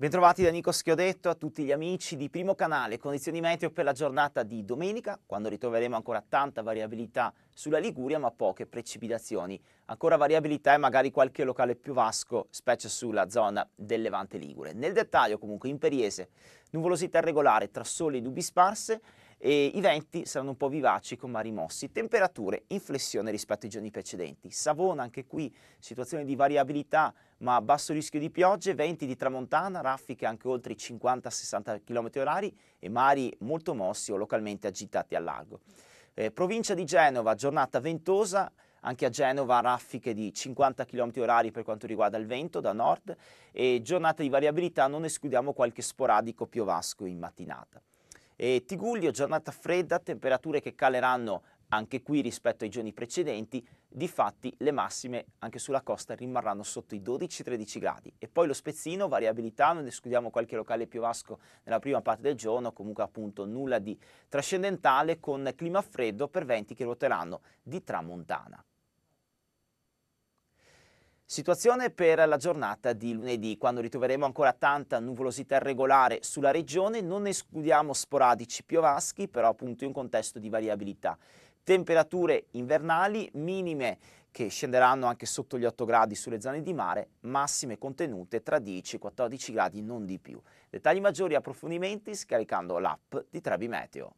Bentrovati da Nico Schiodetto a tutti gli amici di Primo Canale, condizioni meteo per la giornata di domenica, quando ritroveremo ancora tanta variabilità sulla Liguria ma poche precipitazioni, ancora variabilità e magari qualche locale più vasco, specie sulla zona del Levante Ligure. Nel dettaglio comunque in Periese, nuvolosità regolare tra sole e nubi sparse, e I venti saranno un po' vivaci con mari mossi, temperature in flessione rispetto ai giorni precedenti. Savona anche qui situazione di variabilità ma basso rischio di piogge, venti di tramontana, raffiche anche oltre i 50-60 km h e mari molto mossi o localmente agitati al largo. Eh, provincia di Genova, giornata ventosa, anche a Genova raffiche di 50 km h per quanto riguarda il vento da nord e giornata di variabilità non escludiamo qualche sporadico piovasco in mattinata. E Tiguglio, giornata fredda, temperature che caleranno anche qui rispetto ai giorni precedenti, difatti le massime anche sulla costa rimarranno sotto i 12-13 gradi. E poi lo spezzino, variabilità, non escludiamo qualche locale piovasco nella prima parte del giorno, comunque appunto nulla di trascendentale con clima freddo per venti che ruoteranno di tramontana. Situazione per la giornata di lunedì, quando ritroveremo ancora tanta nuvolosità irregolare sulla regione, non escludiamo sporadici piovaschi, però appunto in un contesto di variabilità. Temperature invernali minime che scenderanno anche sotto gli 8 gradi sulle zone di mare, massime contenute tra 10 e 14 gradi, non di più. Dettagli maggiori e approfondimenti scaricando l'app di Trebi Meteo.